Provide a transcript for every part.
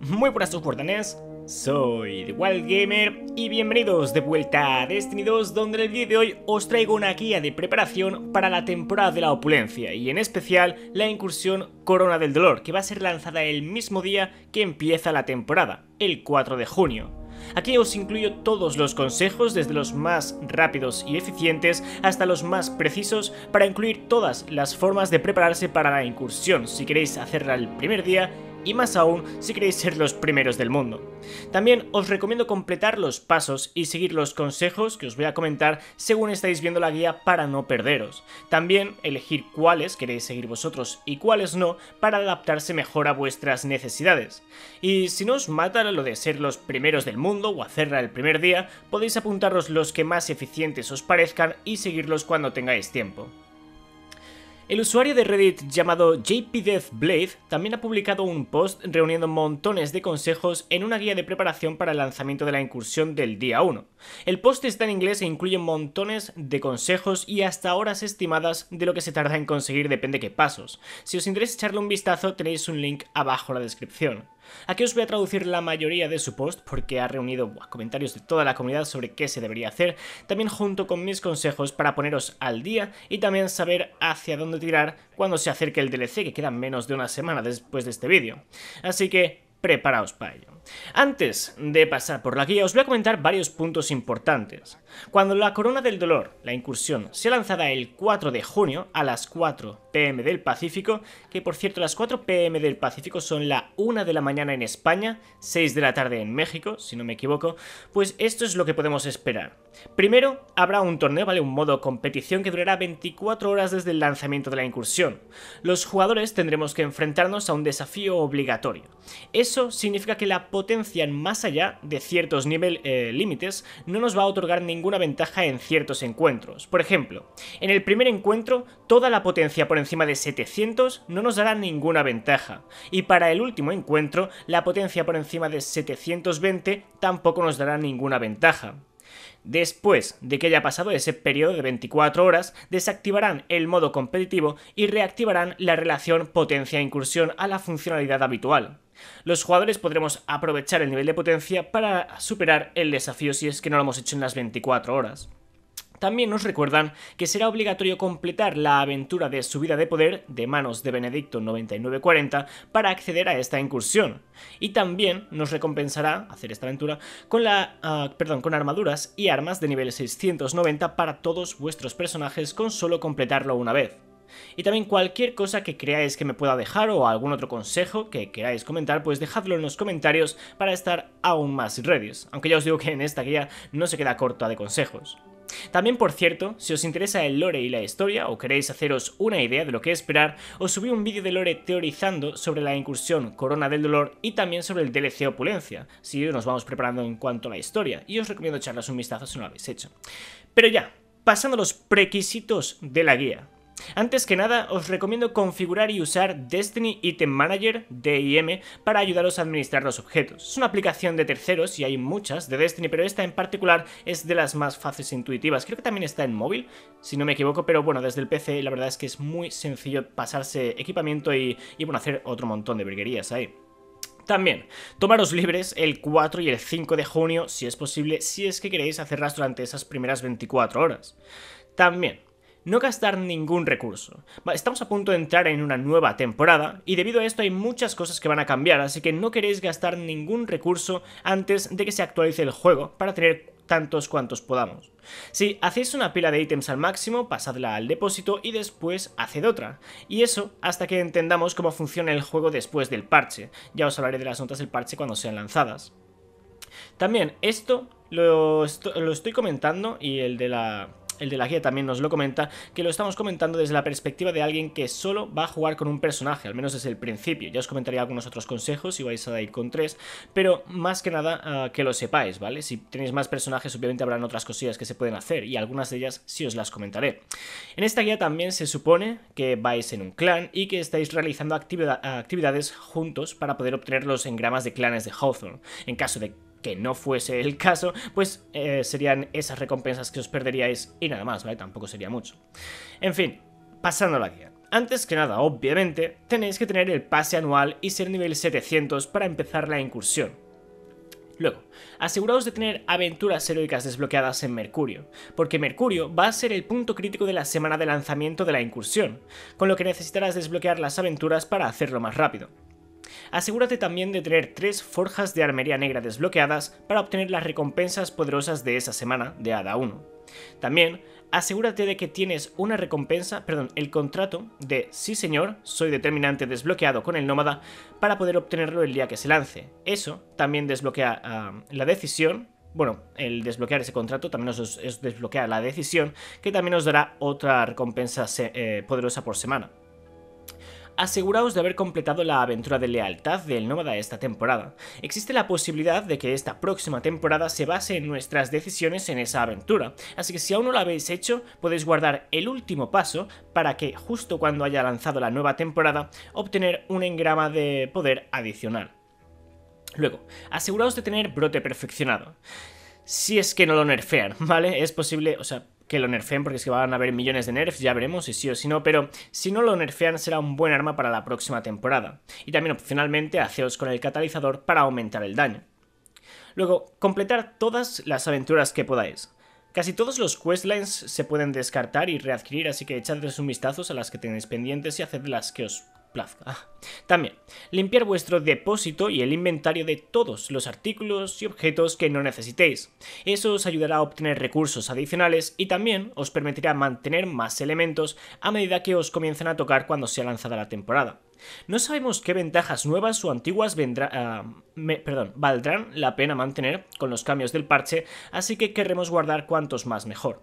Muy buenas sus soy The Wild Gamer y bienvenidos de vuelta a Destiny 2 donde en el vídeo de hoy os traigo una guía de preparación para la temporada de la opulencia y en especial la incursión Corona del Dolor que va a ser lanzada el mismo día que empieza la temporada, el 4 de junio. Aquí os incluyo todos los consejos, desde los más rápidos y eficientes hasta los más precisos, para incluir todas las formas de prepararse para la incursión, si queréis hacerla el primer día y más aún si queréis ser los primeros del mundo. También os recomiendo completar los pasos y seguir los consejos que os voy a comentar según estáis viendo la guía para no perderos. También elegir cuáles queréis seguir vosotros y cuáles no para adaptarse mejor a vuestras necesidades. Y si no os mata lo de ser los primeros del mundo o hacerla el primer día, podéis apuntaros los que más eficientes os parezcan y seguirlos cuando tengáis tiempo. El usuario de Reddit llamado JPDeathBlade también ha publicado un post reuniendo montones de consejos en una guía de preparación para el lanzamiento de la incursión del día 1. El post está en inglés e incluye montones de consejos y hasta horas estimadas de lo que se tarda en conseguir depende qué pasos. Si os interesa echarle un vistazo tenéis un link abajo en la descripción. Aquí os voy a traducir la mayoría de su post porque ha reunido comentarios de toda la comunidad sobre qué se debería hacer, también junto con mis consejos para poneros al día y también saber hacia dónde tirar cuando se acerque el DLC, que queda menos de una semana después de este vídeo. Así que preparaos para ello. Antes de pasar por la guía os voy a comentar varios puntos importantes. Cuando la Corona del Dolor, la incursión, se ha lanzada el 4 de junio a las 4 pm del Pacífico, que por cierto las 4 pm del Pacífico son la 1 de la mañana en España, 6 de la tarde en México, si no me equivoco, pues esto es lo que podemos esperar. Primero, habrá un torneo, ¿vale? Un modo competición que durará 24 horas desde el lanzamiento de la incursión. Los jugadores tendremos que enfrentarnos a un desafío obligatorio. Eso significa que la potencia más allá de ciertos nivel, eh, límites no nos va a otorgar ninguna ventaja en ciertos encuentros. Por ejemplo, en el primer encuentro, toda la potencia por encima de 700 no nos dará ninguna ventaja. Y para el último encuentro, la potencia por encima de 720 tampoco nos dará ninguna ventaja. Después de que haya pasado ese periodo de 24 horas, desactivarán el modo competitivo y reactivarán la relación potencia-incursión a la funcionalidad habitual. Los jugadores podremos aprovechar el nivel de potencia para superar el desafío si es que no lo hemos hecho en las 24 horas. También nos recuerdan que será obligatorio completar la aventura de subida de poder de manos de Benedicto 9940 para acceder a esta incursión. Y también nos recompensará hacer esta aventura con, la, ah, perdón, con armaduras y armas de nivel 690 para todos vuestros personajes con solo completarlo una vez. Y también cualquier cosa que creáis que me pueda dejar o algún otro consejo que queráis comentar, pues dejadlo en los comentarios para estar aún más ready. Aunque ya os digo que en esta guía no se queda corta de consejos. También, por cierto, si os interesa el lore y la historia o queréis haceros una idea de lo que esperar, os subí un vídeo de lore teorizando sobre la incursión Corona del Dolor y también sobre el DLC Opulencia, si nos vamos preparando en cuanto a la historia, y os recomiendo echarlas un vistazo si no lo habéis hecho. Pero ya, pasando a los prequisitos de la guía. Antes que nada, os recomiendo configurar y usar Destiny Item Manager, DIM, para ayudaros a administrar los objetos. Es una aplicación de terceros y hay muchas de Destiny, pero esta en particular es de las más fáciles e intuitivas. Creo que también está en móvil, si no me equivoco, pero bueno, desde el PC la verdad es que es muy sencillo pasarse equipamiento y, bueno, hacer otro montón de briguerías ahí. También, tomaros libres el 4 y el 5 de junio, si es posible, si es que queréis hacerlas durante esas primeras 24 horas. También, no gastar ningún recurso. Estamos a punto de entrar en una nueva temporada y debido a esto hay muchas cosas que van a cambiar, así que no queréis gastar ningún recurso antes de que se actualice el juego para tener tantos cuantos podamos. Si hacéis una pila de ítems al máximo, pasadla al depósito y después haced otra. Y eso hasta que entendamos cómo funciona el juego después del parche. Ya os hablaré de las notas del parche cuando sean lanzadas. También esto lo estoy comentando y el de la el de la guía también nos lo comenta, que lo estamos comentando desde la perspectiva de alguien que solo va a jugar con un personaje, al menos desde el principio. Ya os comentaré algunos otros consejos si vais a ir con tres, pero más que nada ah, que lo sepáis, ¿vale? Si tenéis más personajes, obviamente habrán otras cosillas que se pueden hacer y algunas de ellas sí os las comentaré. En esta guía también se supone que vais en un clan y que estáis realizando actividades juntos para poder obtener los engramas de clanes de Hawthorne. En caso de que no fuese el caso, pues eh, serían esas recompensas que os perderíais y nada más, ¿vale? Tampoco sería mucho. En fin, pasando a la guía. Antes que nada, obviamente, tenéis que tener el pase anual y ser nivel 700 para empezar la incursión. Luego, aseguraos de tener aventuras heroicas desbloqueadas en Mercurio, porque Mercurio va a ser el punto crítico de la semana de lanzamiento de la incursión, con lo que necesitarás desbloquear las aventuras para hacerlo más rápido. Asegúrate también de tener tres forjas de armería negra desbloqueadas para obtener las recompensas poderosas de esa semana de Hada 1. También asegúrate de que tienes una recompensa, perdón, el contrato de sí señor, soy determinante desbloqueado con el nómada para poder obtenerlo el día que se lance. Eso también desbloquea la decisión, bueno, el desbloquear ese contrato también os desbloquea la decisión que también nos dará otra recompensa eh, poderosa por semana aseguraos de haber completado la aventura de lealtad del nómada esta temporada. Existe la posibilidad de que esta próxima temporada se base en nuestras decisiones en esa aventura, así que si aún no lo habéis hecho, podéis guardar el último paso para que justo cuando haya lanzado la nueva temporada, obtener un engrama de poder adicional. Luego, aseguraos de tener brote perfeccionado. Si es que no lo nerfean, ¿vale? Es posible, o sea, que lo nerfeen, porque es que van a haber millones de nerfs, ya veremos si sí o si no, pero si no lo nerfean será un buen arma para la próxima temporada. Y también opcionalmente haceos con el catalizador para aumentar el daño. Luego, completar todas las aventuras que podáis. Casi todos los questlines se pueden descartar y readquirir, así que echadles un vistazo a las que tenéis pendientes y haced las que os también, limpiar vuestro depósito y el inventario de todos los artículos y objetos que no necesitéis. Eso os ayudará a obtener recursos adicionales y también os permitirá mantener más elementos a medida que os comiencen a tocar cuando sea lanzada la temporada. No sabemos qué ventajas nuevas o antiguas vendrán, ah, valdrán la pena mantener con los cambios del parche, así que querremos guardar cuantos más mejor.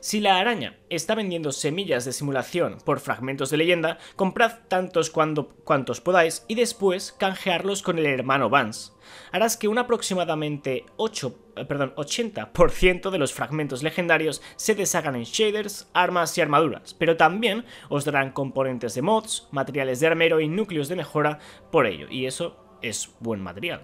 Si la araña está vendiendo semillas de simulación por fragmentos de leyenda, comprad tantos cuantos podáis y después canjearlos con el hermano Vance. Harás que un aproximadamente 8, eh, perdón, 80% de los fragmentos legendarios se deshagan en shaders, armas y armaduras, pero también os darán componentes de mods, materiales de armero y núcleos de mejora por ello, y eso es buen material.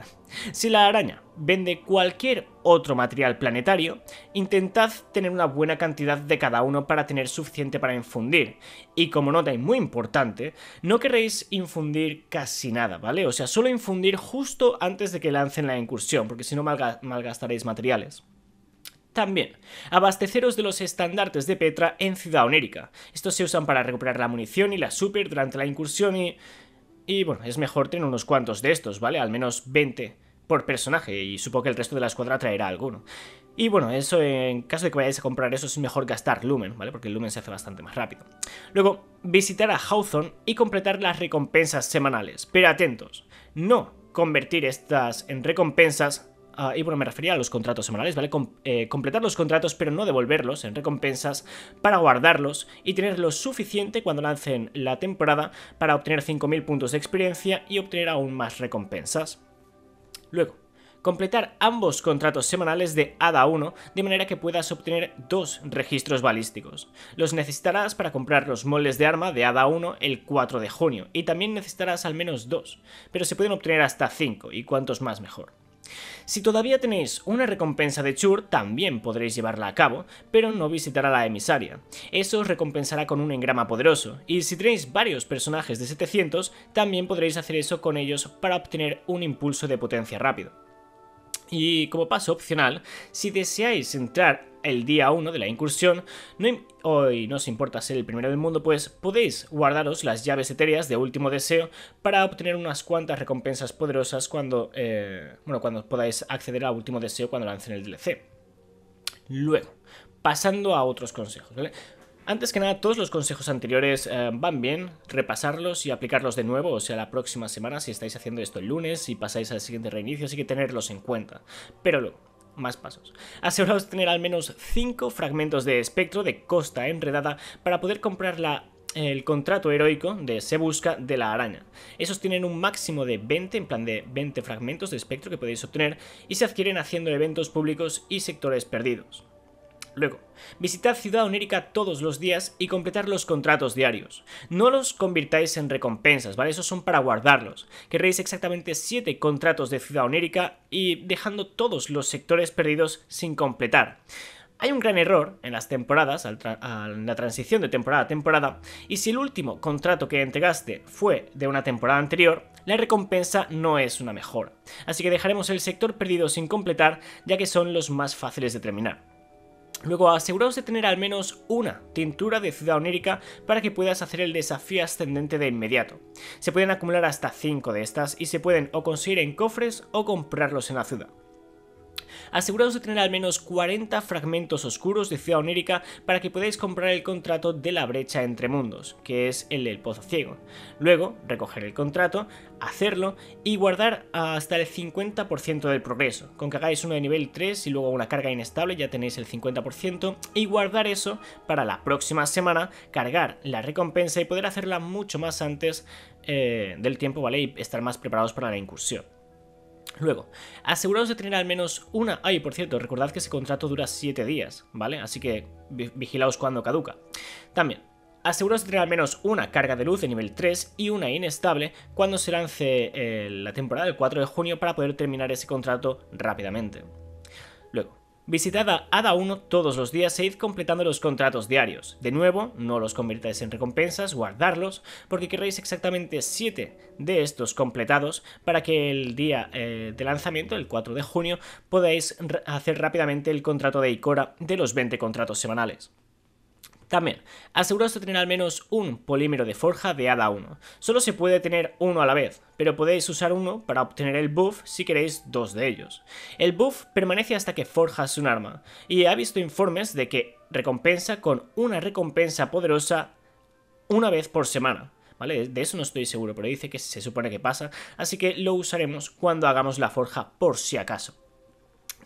Si la araña vende cualquier otro material planetario, intentad tener una buena cantidad de cada uno para tener suficiente para infundir. Y como nota y muy importante, no querréis infundir casi nada, ¿vale? O sea, solo infundir justo antes de que lancen la incursión, porque si no malgastaréis materiales. También, abasteceros de los estandartes de Petra en Ciudad Onérica. Estos se usan para recuperar la munición y la super durante la incursión y y bueno, es mejor tener unos cuantos de estos, ¿vale? Al menos 20 por personaje y supongo que el resto de la escuadra traerá alguno. Y bueno, eso en caso de que vayáis a comprar eso es mejor gastar Lumen, ¿vale? Porque el Lumen se hace bastante más rápido. Luego, visitar a Hawthorne y completar las recompensas semanales. Pero atentos, no convertir estas en recompensas Ah, y bueno, me refería a los contratos semanales, ¿vale? Eh, completar los contratos pero no devolverlos en recompensas para guardarlos y tener lo suficiente cuando lancen la temporada para obtener 5.000 puntos de experiencia y obtener aún más recompensas. Luego, completar ambos contratos semanales de ADA 1 de manera que puedas obtener dos registros balísticos. Los necesitarás para comprar los moldes de arma de ADA 1 el 4 de junio y también necesitarás al menos dos, pero se pueden obtener hasta 5 y cuantos más mejor. Si todavía tenéis una recompensa de Chur, también podréis llevarla a cabo, pero no visitará la emisaria. Eso os recompensará con un engrama poderoso, y si tenéis varios personajes de 700, también podréis hacer eso con ellos para obtener un impulso de potencia rápido. Y como paso opcional, si deseáis entrar el día 1 de la incursión, hoy no os importa ser el primero del mundo, pues podéis guardaros las llaves etéreas de último deseo para obtener unas cuantas recompensas poderosas cuando, eh, bueno, cuando podáis acceder a último deseo cuando lancen el DLC. Luego, pasando a otros consejos, ¿vale? Antes que nada, todos los consejos anteriores eh, van bien, repasarlos y aplicarlos de nuevo, o sea, la próxima semana si estáis haciendo esto el lunes y pasáis al siguiente reinicio, así que tenerlos en cuenta. Pero luego, más pasos. Aseguraos tener al menos 5 fragmentos de espectro de costa enredada para poder comprar el contrato heroico de Se Busca de la Araña. Esos tienen un máximo de 20, en plan de 20 fragmentos de espectro que podéis obtener y se adquieren haciendo eventos públicos y sectores perdidos. Luego, visitad Ciudad Onérica todos los días y completar los contratos diarios. No los convirtáis en recompensas, ¿vale? Esos son para guardarlos. Querréis exactamente 7 contratos de Ciudad Onérica y dejando todos los sectores perdidos sin completar. Hay un gran error en las temporadas, en la transición de temporada a temporada, y si el último contrato que entregaste fue de una temporada anterior, la recompensa no es una mejora. Así que dejaremos el sector perdido sin completar, ya que son los más fáciles de terminar. Luego aseguraos de tener al menos una tintura de ciudad onírica para que puedas hacer el desafío ascendente de inmediato. Se pueden acumular hasta 5 de estas y se pueden o conseguir en cofres o comprarlos en la ciudad asegurados de tener al menos 40 fragmentos oscuros de Ciudad Onírica para que podáis comprar el contrato de la brecha entre mundos, que es el del Pozo Ciego. Luego, recoger el contrato, hacerlo y guardar hasta el 50% del progreso. Con que hagáis uno de nivel 3 y luego una carga inestable ya tenéis el 50% y guardar eso para la próxima semana, cargar la recompensa y poder hacerla mucho más antes eh, del tiempo, ¿vale? Y estar más preparados para la incursión. Luego, aseguraos de tener al menos una... Ay, por cierto, recordad que ese contrato dura 7 días, ¿vale? Así que vigilaos cuando caduca. También, aseguraos de tener al menos una carga de luz de nivel 3 y una inestable cuando se lance eh, la temporada del 4 de junio para poder terminar ese contrato rápidamente. Luego, Visitada a ADA 1 todos los días e id completando los contratos diarios. De nuevo, no los convirtáis en recompensas, guardarlos, porque querréis exactamente 7 de estos completados para que el día eh, de lanzamiento, el 4 de junio, podáis hacer rápidamente el contrato de Icora de los 20 contratos semanales. También, aseguraos de este tener al menos un polímero de forja de cada uno. Solo se puede tener uno a la vez, pero podéis usar uno para obtener el buff si queréis dos de ellos. El buff permanece hasta que forjas un arma, y ha visto informes de que recompensa con una recompensa poderosa una vez por semana. ¿Vale? De eso no estoy seguro, pero dice que se supone que pasa, así que lo usaremos cuando hagamos la forja por si acaso.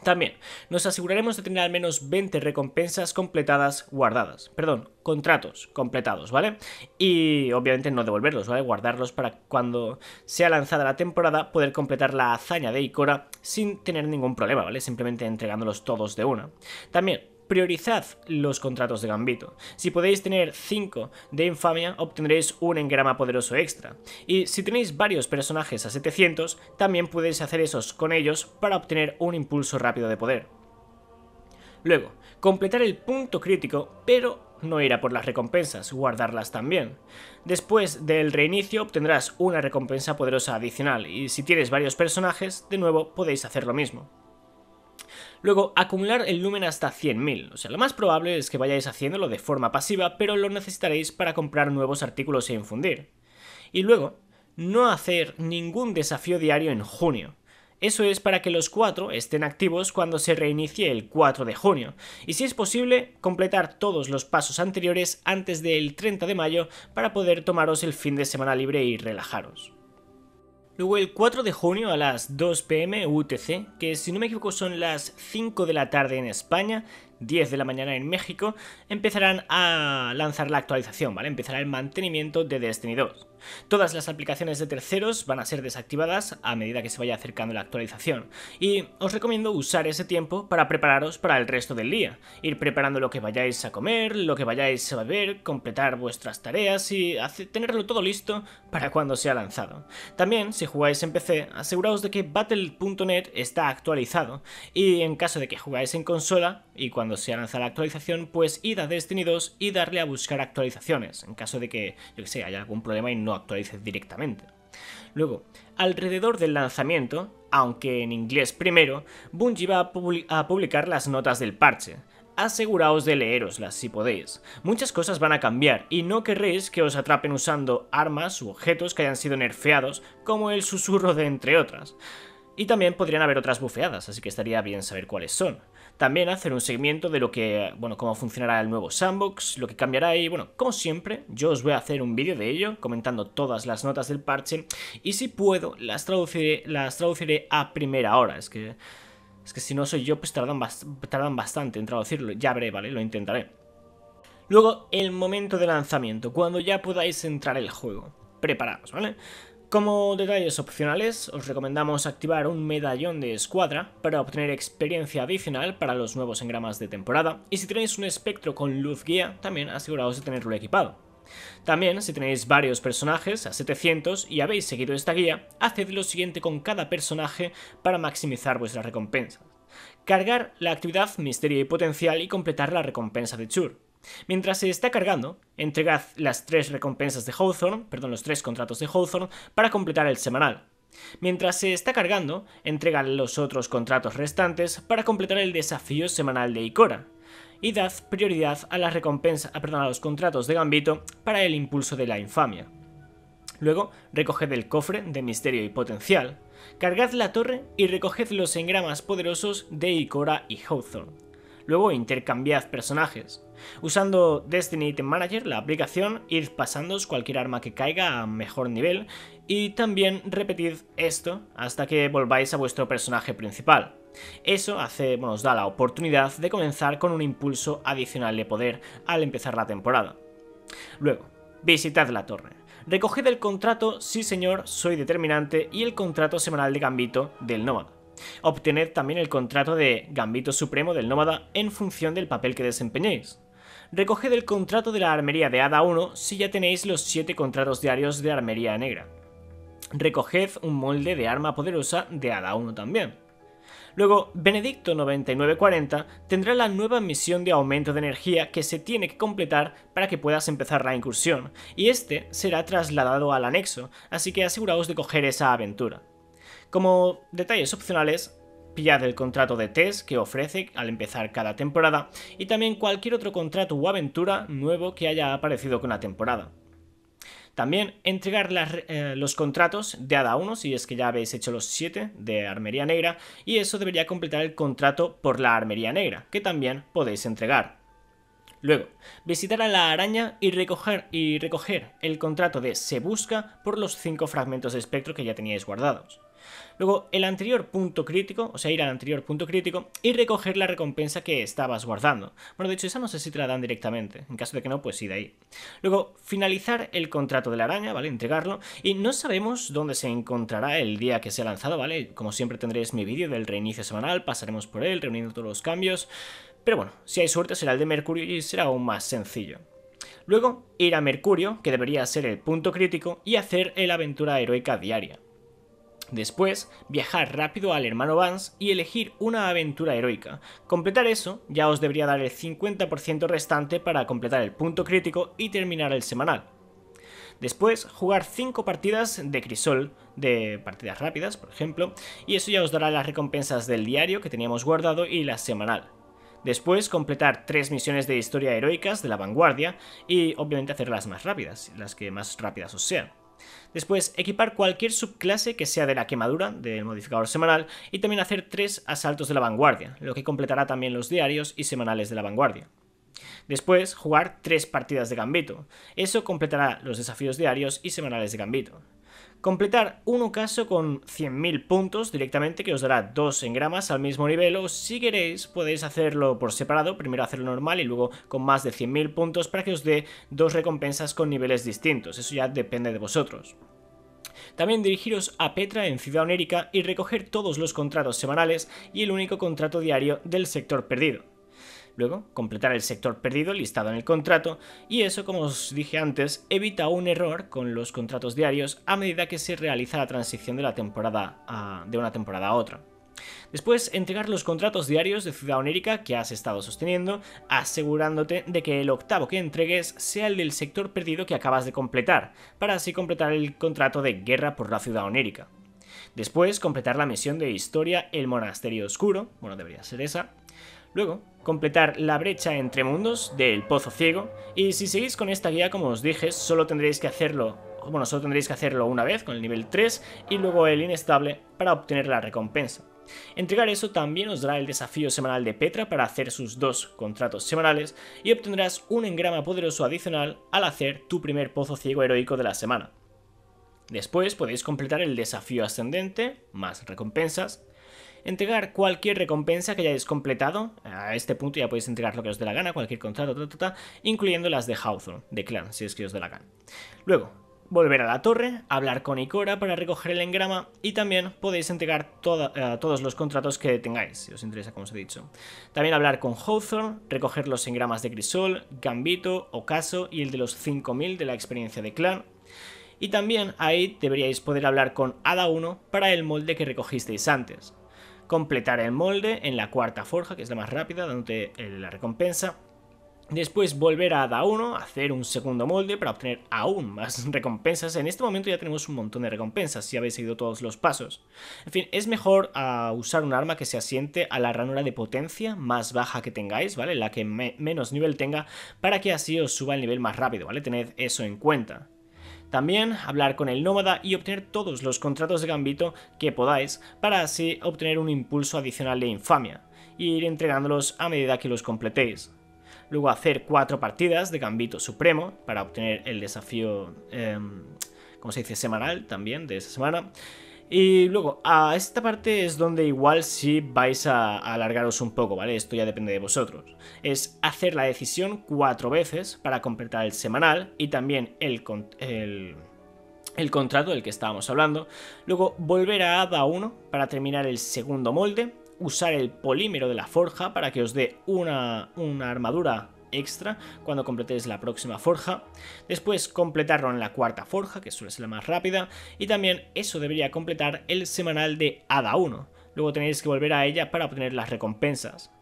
También nos aseguraremos de tener al menos 20 recompensas completadas guardadas, perdón, contratos completados, ¿vale? Y obviamente no devolverlos, ¿vale? Guardarlos para cuando sea lanzada la temporada poder completar la hazaña de Ikora sin tener ningún problema, ¿vale? Simplemente entregándolos todos de una. También priorizad los contratos de Gambito. Si podéis tener 5 de infamia, obtendréis un engrama poderoso extra. Y si tenéis varios personajes a 700, también podéis hacer esos con ellos para obtener un impulso rápido de poder. Luego, completar el punto crítico, pero no irá por las recompensas, guardarlas también. Después del reinicio obtendrás una recompensa poderosa adicional y si tienes varios personajes, de nuevo podéis hacer lo mismo. Luego, acumular el lumen hasta 100.000. O sea, lo más probable es que vayáis haciéndolo de forma pasiva, pero lo necesitaréis para comprar nuevos artículos e infundir. Y luego, no hacer ningún desafío diario en junio. Eso es para que los cuatro estén activos cuando se reinicie el 4 de junio, y si es posible, completar todos los pasos anteriores antes del 30 de mayo para poder tomaros el fin de semana libre y relajaros. Luego el 4 de junio a las 2 pm UTC, que si no me equivoco son las 5 de la tarde en España, 10 de la mañana en México, empezarán a lanzar la actualización, ¿vale? Empezará el mantenimiento de Destiny 2. Todas las aplicaciones de terceros van a ser desactivadas a medida que se vaya acercando la actualización y os recomiendo usar ese tiempo para prepararos para el resto del día, ir preparando lo que vayáis a comer, lo que vayáis a beber, completar vuestras tareas y tenerlo todo listo para cuando sea lanzado. También, si jugáis en PC, aseguraos de que Battle.net está actualizado y en caso de que jugáis en consola y cuando se lance la actualización, pues id a Destiny 2 y darle a buscar actualizaciones, en caso de que, yo sé, haya algún problema y no Actualice directamente. Luego, alrededor del lanzamiento, aunque en inglés primero, Bungie va a, publicar las notas del parche. Aseguraos de leeroslas si podéis. Muchas cosas van a cambiar y no querréis que os atrapen usando armas u objetos que hayan sido nerfeados, como el susurro de entre otras. Y también podrían haber otras bufeadas, así que estaría bien saber cuáles son. También hacer un seguimiento de lo que, bueno, cómo funcionará el nuevo sandbox, lo que cambiará y, bueno, como siempre, yo os voy a hacer un vídeo de ello, comentando todas las notas del parche y si puedo, las traduciré, las traduciré a primera hora. Es que, es que si no soy yo, pues tardan, tardan bastante en traducirlo. Ya veré, ¿vale? Lo intentaré. Luego, el momento de lanzamiento, cuando ya podáis entrar el juego. preparados, ¿vale? Como detalles opcionales, os recomendamos activar un medallón de escuadra para obtener experiencia adicional para los nuevos engramas de temporada, y si tenéis un espectro con luz guía, también aseguraos de tenerlo equipado. También, si tenéis varios personajes a 700 y habéis seguido esta guía, haced lo siguiente con cada personaje para maximizar vuestras recompensas. Cargar la actividad Misterio y Potencial y completar la recompensa de Chur. Mientras se está cargando, entregad las tres recompensas de Hawthorne, perdón, los tres contratos de Hawthorne, para completar el semanal. Mientras se está cargando, entregad los otros contratos restantes para completar el desafío semanal de Ikora, y dad prioridad a las recompensas, ah, a los contratos de Gambito para el impulso de la infamia. Luego, recoged el cofre de misterio y potencial, cargad la torre y recoged los engramas poderosos de Ikora y Hawthorne. Luego intercambiad personajes. Usando Destiny Item Manager, la aplicación, id pasando cualquier arma que caiga a mejor nivel y también repetid esto hasta que volváis a vuestro personaje principal. Eso hace, os da la oportunidad de comenzar con un impulso adicional de poder al empezar la temporada. Luego, visitad la torre. Recoged el contrato, sí señor, soy determinante, y el contrato semanal de Gambito del Nómada. Obtened también el contrato de Gambito Supremo del Nómada en función del papel que desempeñéis. Recoged el contrato de la armería de Hada 1 si ya tenéis los 7 contratos diarios de armería negra. Recoged un molde de arma poderosa de Hada 1 también. Luego, Benedicto 9940 tendrá la nueva misión de aumento de energía que se tiene que completar para que puedas empezar la incursión, y este será trasladado al anexo, así que aseguraos de coger esa aventura. Como detalles opcionales, pillad el contrato de test que ofrece al empezar cada temporada y también cualquier otro contrato o aventura nuevo que haya aparecido con la temporada. También entregar eh, los contratos de cada uno, si es que ya habéis hecho los 7 de Armería Negra, y eso debería completar el contrato por la Armería Negra, que también podéis entregar. Luego, visitar a la araña y recoger, y recoger el contrato de Se Busca por los 5 fragmentos de espectro que ya teníais guardados. Luego, el anterior punto crítico, o sea, ir al anterior punto crítico y recoger la recompensa que estabas guardando. Bueno, de hecho, esa no sé si te la dan directamente. En caso de que no, pues sí, de ahí. Luego, finalizar el contrato de la araña, ¿vale? Entregarlo. Y no sabemos dónde se encontrará el día que se ha lanzado, ¿vale? Como siempre tendréis mi vídeo del reinicio semanal, pasaremos por él, reuniendo todos los cambios. Pero bueno, si hay suerte será el de Mercurio y será aún más sencillo. Luego, ir a Mercurio, que debería ser el punto crítico, y hacer el aventura heroica diaria. Después, viajar rápido al hermano Vance y elegir una aventura heroica. Completar eso ya os debería dar el 50% restante para completar el punto crítico y terminar el semanal. Después, jugar 5 partidas de crisol, de partidas rápidas, por ejemplo, y eso ya os dará las recompensas del diario que teníamos guardado y la semanal. Después, completar 3 misiones de historia heroicas de la vanguardia y obviamente hacer las más rápidas, las que más rápidas os sean. Después, equipar cualquier subclase que sea de la quemadura, del modificador semanal, y también hacer tres asaltos de la vanguardia, lo que completará también los diarios y semanales de la vanguardia. Después, jugar tres partidas de gambito. Eso completará los desafíos diarios y semanales de gambito. Completar un ocaso con 100.000 puntos directamente, que os dará 2 engramas al mismo nivel, o si queréis podéis hacerlo por separado, primero hacerlo normal y luego con más de 100.000 puntos para que os dé dos recompensas con niveles distintos, eso ya depende de vosotros. También dirigiros a Petra en Ciudad Onérica y recoger todos los contratos semanales y el único contrato diario del sector perdido. Luego, completar el sector perdido listado en el contrato y eso, como os dije antes, evita un error con los contratos diarios a medida que se realiza la transición de, la temporada de una temporada a otra. Después, entregar los contratos diarios de ciudad onérica que has estado sosteniendo, asegurándote de que el octavo que entregues sea el del sector perdido que acabas de completar, para así completar el contrato de guerra por la ciudad onérica. Después, completar la misión de historia El Monasterio Oscuro, bueno, debería ser esa. Luego, completar la brecha entre mundos del Pozo Ciego, y si seguís con esta guía, como os dije, solo tendréis que hacerlo bueno, solo tendréis que hacerlo una vez con el nivel 3 y luego el inestable para obtener la recompensa. Entregar eso también os dará el desafío semanal de Petra para hacer sus dos contratos semanales y obtendrás un engrama poderoso adicional al hacer tu primer pozo ciego heroico de la semana. Después podéis completar el desafío ascendente, más recompensas, Entregar cualquier recompensa que hayáis completado. A este punto ya podéis entregar lo que os dé la gana, cualquier contrato, ta, incluyendo las de Hawthorne, de Clan, si es que os dé la gana. Luego, volver a la torre, hablar con Ikora para recoger el engrama y también podéis entregar eh, todos los contratos que tengáis, si os interesa, como os he dicho. También hablar con Hawthorne, recoger los engramas de Grisol, Gambito, Ocaso y el de los 5000 de la experiencia de clan. Y también ahí deberíais poder hablar con Ada 1 para el molde que recogisteis antes completar el molde en la cuarta forja, que es la más rápida, dándote eh, la recompensa. Después volver a da uno hacer un segundo molde para obtener aún más recompensas. En este momento ya tenemos un montón de recompensas si habéis seguido todos los pasos. En fin, es mejor ah, usar un arma que se asiente a la ranura de potencia más baja que tengáis, ¿vale? La que menos nivel tenga, para que así os suba el nivel más rápido, ¿vale? Tened eso en cuenta. También hablar con el nómada y obtener todos los contratos de Gambito que podáis para así obtener un impulso adicional de infamia e ir entregándolos a medida que los completéis. Luego hacer cuatro partidas de Gambito Supremo para obtener el desafío, em, como se dice, semanal también de esa semana. Y luego, a esta parte es donde igual si vais a, alargaros un poco, ¿vale? Esto ya depende de vosotros. Es hacer la decisión cuatro veces para completar el semanal y también el, el, contrato del que estábamos hablando. Luego, volver a ADA 1 para terminar el segundo molde usar el polímero de la forja para que os dé una, una armadura extra cuando completéis la próxima forja. Después completarlo en la cuarta forja, que suele ser la más rápida, y también eso debería completar el semanal de Ada 1. Luego tenéis que volver a ella para obtener las recompensas.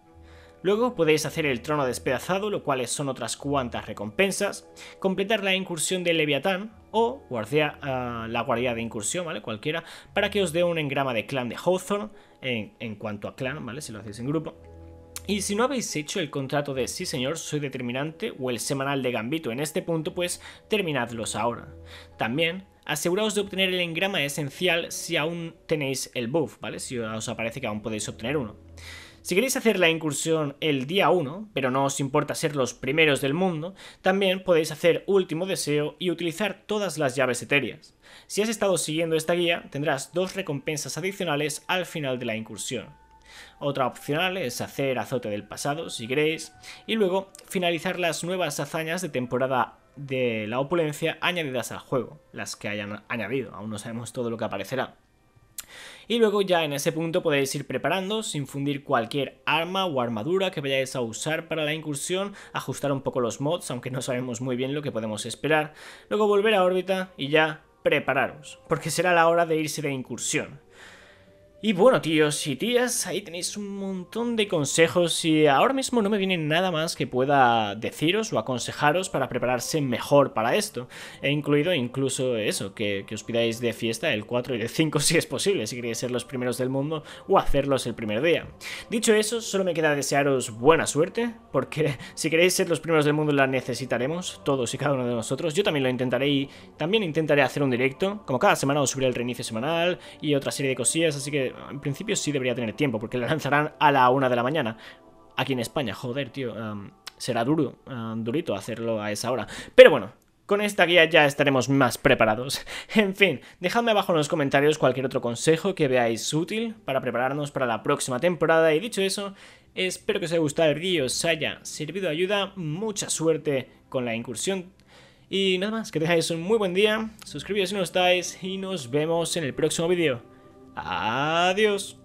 Luego podéis hacer el trono despedazado, lo cual son otras cuantas recompensas, completar la incursión de Leviatán o guardia, ah, la guardia de incursión, ¿vale? Cualquiera, para que os dé un engrama de clan de Hawthorne en, en cuanto a clan, ¿vale? Si lo hacéis en grupo. Y si no habéis hecho el contrato de Sí señor, soy determinante o el semanal de Gambito en este punto, pues terminadlos ahora. También aseguraos de obtener el engrama esencial si aún tenéis el buff, ¿vale? Si os aparece que aún podéis obtener uno. Si queréis hacer la incursión el día 1, pero no os importa ser los primeros del mundo, también podéis hacer último deseo y utilizar todas las llaves etéreas. Si has estado siguiendo esta guía, tendrás dos recompensas adicionales al final de la incursión. Otra opcional es hacer azote del pasado, si queréis, y luego finalizar las nuevas hazañas de temporada de la opulencia añadidas al juego, las que hayan añadido, aún no sabemos todo lo que aparecerá. Y luego ya en ese punto podéis ir preparando, sin fundir cualquier arma o armadura que vayáis a usar para la incursión, ajustar un poco los mods, aunque no sabemos muy bien lo que podemos esperar, luego volver a órbita y ya prepararos, porque será la hora de irse de incursión. Y bueno, tíos y tías, ahí tenéis un montón de consejos y ahora mismo no me viene nada más que pueda deciros o aconsejaros para prepararse mejor para esto. He incluido incluso eso, que, os pidáis de fiesta el 4 y el 5 si es posible, si queréis ser los primeros del mundo o hacerlos el primer día. Dicho eso, solo me queda desearos buena suerte, porque si queréis ser los primeros del mundo la necesitaremos, todos y cada uno de nosotros. Yo también lo intentaré y también intentaré hacer un directo. Como cada semana os subiré el reinicio semanal y otra serie de cosillas, así que en principio sí debería tener tiempo, porque la lanzarán a la una de la mañana. Aquí en España, joder, tío. será duro, durito hacerlo a esa hora. Pero bueno, con esta guía ya estaremos más preparados. En fin, dejadme abajo en los comentarios cualquier otro consejo que veáis útil para prepararnos para la próxima temporada. Y dicho eso, espero que os haya gustado el vídeo, os haya servido de ayuda. Mucha suerte con la incursión. Y nada más, que tengáis un muy buen día, suscribíos si no estáis y nos vemos en el próximo vídeo. Adiós.